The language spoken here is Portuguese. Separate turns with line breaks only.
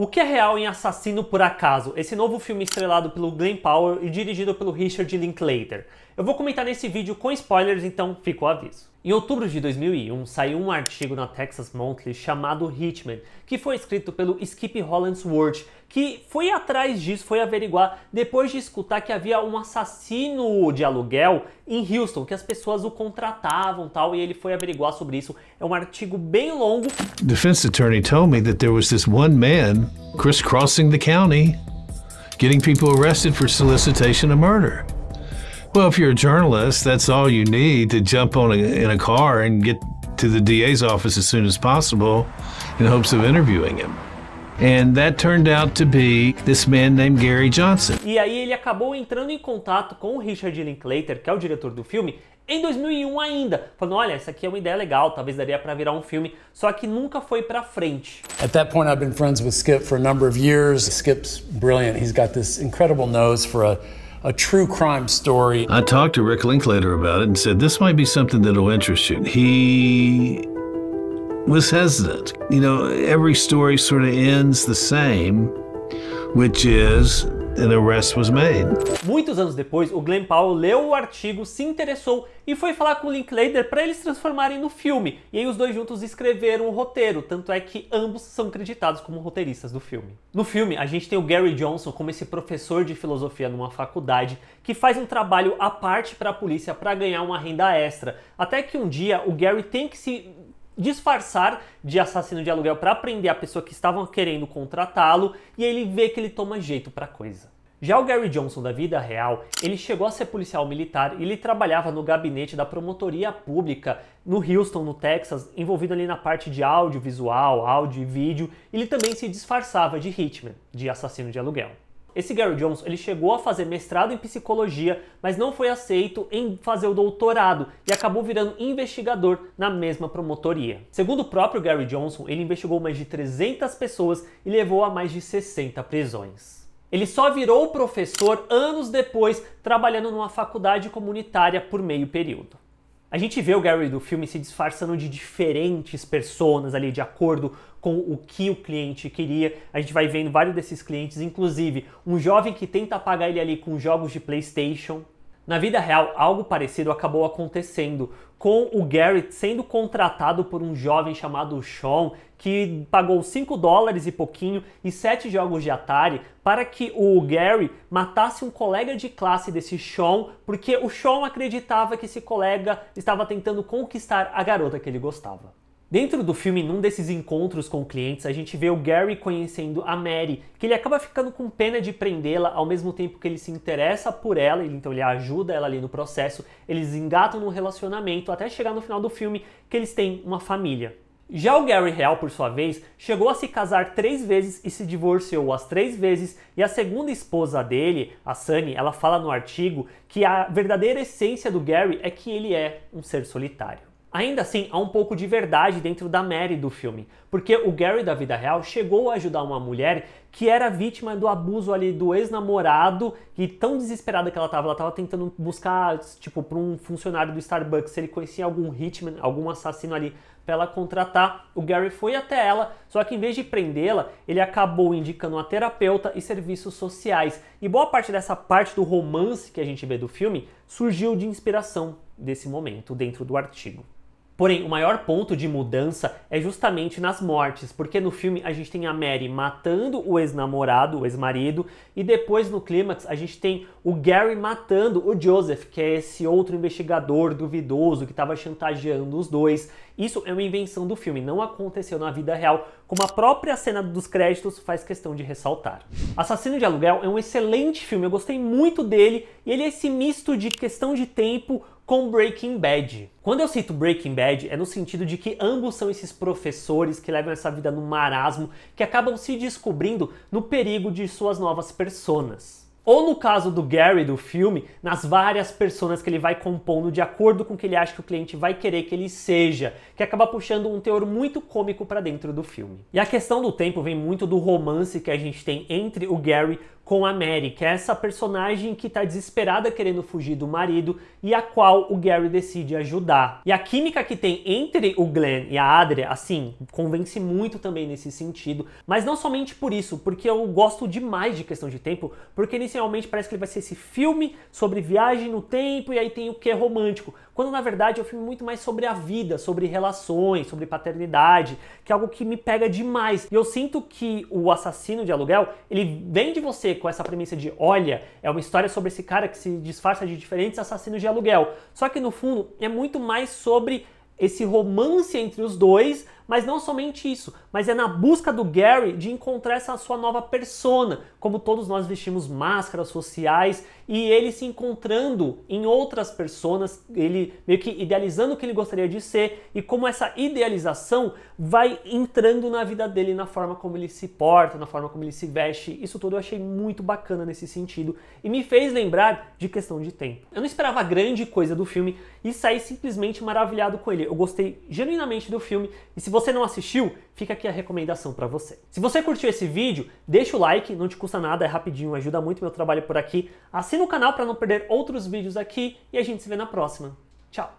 O que é real em Assassino por Acaso? Esse novo filme estrelado pelo Glenn Powell e dirigido pelo Richard Linklater. Eu vou comentar nesse vídeo com spoilers, então fica o aviso. Em outubro de 2001, saiu um artigo na Texas Monthly chamado Hitman, que foi escrito pelo Skip Hollandsworth, que foi atrás disso, foi averiguar, depois de escutar que havia um assassino de aluguel em Houston, que as pessoas o contratavam tal, e ele foi averiguar sobre isso. É um artigo bem longo.
defense attorney told me that there was this one man crisscrossing the county, getting people arrested for solicitation of murder. Well, if you're a journalist, that's all you need to jump on a, in a car and get to the DA's office as soon as possible in hopes of interviewing him. And that turned out to be this man named Gary Johnson.
E aí ele acabou entrando em contato com o Richard Linklater, que é o diretor do filme, em 2001 ainda, falando, olha, essa aqui é uma ideia legal, talvez daria para virar um filme, só que nunca foi para frente.
At that point I've been friends with Skip for a number of years. Skip's brilliant. He's got this incredible nose for a a true crime story. I talked to Rick Linklater about it and said, this might be something that'll interest you. He was hesitant. You know, every story sort of ends the same, which is and arrest was made.
Muitos anos depois, o Glenn Powell leu o artigo, se interessou e foi falar com o Linklater para eles transformarem no filme. E aí os dois juntos escreveram o roteiro, tanto é que ambos são creditados como roteiristas do filme. No filme, a gente tem o Gary Johnson como esse professor de filosofia numa faculdade que faz um trabalho à parte para a polícia para ganhar uma renda extra. Até que um dia o Gary tem que se disfarçar de assassino de aluguel para prender a pessoa que estavam querendo contratá-lo e ele vê que ele toma jeito para coisa. Já o Gary Johnson da vida real, ele chegou a ser policial militar e ele trabalhava no gabinete da promotoria pública no Houston, no Texas, envolvido ali na parte de audiovisual, áudio e vídeo. Ele também se disfarçava de hitman, de assassino de aluguel. Esse Gary Johnson, ele chegou a fazer mestrado em psicologia, mas não foi aceito em fazer o doutorado e acabou virando investigador na mesma promotoria. Segundo o próprio Gary Johnson, ele investigou mais de 300 pessoas e levou a mais de 60 prisões. Ele só virou professor anos depois, trabalhando numa faculdade comunitária por meio período. A gente vê o Gary do filme se disfarçando de diferentes personas ali, de acordo com o que o cliente queria. A gente vai vendo vários desses clientes, inclusive um jovem que tenta pagar ele ali com jogos de PlayStation, na vida real, algo parecido acabou acontecendo, com o Garrett sendo contratado por um jovem chamado Sean, que pagou 5 dólares e pouquinho e 7 jogos de Atari para que o Gary matasse um colega de classe desse Sean, porque o Sean acreditava que esse colega estava tentando conquistar a garota que ele gostava. Dentro do filme, num desses encontros com clientes, a gente vê o Gary conhecendo a Mary, que ele acaba ficando com pena de prendê-la ao mesmo tempo que ele se interessa por ela, então ele ajuda ela ali no processo, eles engatam num relacionamento até chegar no final do filme que eles têm uma família. Já o Gary Real, por sua vez, chegou a se casar três vezes e se divorciou as três vezes, e a segunda esposa dele, a Sunny, ela fala no artigo que a verdadeira essência do Gary é que ele é um ser solitário. Ainda assim, há um pouco de verdade dentro da Mary do filme, porque o Gary da vida real chegou a ajudar uma mulher que era vítima do abuso ali do ex-namorado e tão desesperada que ela estava, ela estava tentando buscar, tipo, para um funcionário do Starbucks, se ele conhecia algum hitman, algum assassino ali para ela contratar. O Gary foi até ela, só que em vez de prendê-la, ele acabou indicando uma terapeuta e serviços sociais. E boa parte dessa parte do romance que a gente vê do filme surgiu de inspiração desse momento dentro do artigo. Porém, o maior ponto de mudança é justamente nas mortes, porque no filme a gente tem a Mary matando o ex-namorado, o ex-marido, e depois no clímax a gente tem o Gary matando o Joseph, que é esse outro investigador duvidoso que estava chantageando os dois. Isso é uma invenção do filme, não aconteceu na vida real, como a própria cena dos créditos faz questão de ressaltar. Assassino de Aluguel é um excelente filme, eu gostei muito dele, e ele é esse misto de questão de tempo com Breaking Bad. Quando eu cito Breaking Bad, é no sentido de que ambos são esses professores que levam essa vida no marasmo, que acabam se descobrindo no perigo de suas novas personas ou no caso do Gary do filme, nas várias personas que ele vai compondo de acordo com o que ele acha que o cliente vai querer que ele seja, que acaba puxando um teor muito cômico para dentro do filme. E a questão do tempo vem muito do romance que a gente tem entre o Gary com a Mary, que é essa personagem que está desesperada querendo fugir do marido e a qual o Gary decide ajudar. E a química que tem entre o Glenn e a Adria, assim, convence muito também nesse sentido, mas não somente por isso, porque eu gosto demais de Questão de Tempo, porque inicialmente parece que ele vai ser esse filme sobre viagem no tempo e aí tem o que é romântico, quando na verdade é um filme muito mais sobre a vida, sobre relações, sobre paternidade, que é algo que me pega demais. E eu sinto que o assassino de aluguel, ele vem de você com essa premissa de olha, é uma história sobre esse cara que se disfarça de diferentes assassinos de aluguel. Só que no fundo é muito mais sobre esse romance entre os dois mas não somente isso, mas é na busca do Gary de encontrar essa sua nova persona, como todos nós vestimos máscaras sociais e ele se encontrando em outras personas, ele meio que idealizando o que ele gostaria de ser e como essa idealização vai entrando na vida dele, na forma como ele se porta, na forma como ele se veste. Isso tudo eu achei muito bacana nesse sentido e me fez lembrar de questão de tempo. Eu não esperava grande coisa do filme e saí simplesmente maravilhado com ele. Eu gostei genuinamente do filme e se você você não assistiu, fica aqui a recomendação para você. Se você curtiu esse vídeo, deixa o like, não te custa nada, é rapidinho, ajuda muito meu trabalho por aqui. Assina o canal para não perder outros vídeos aqui e a gente se vê na próxima. Tchau!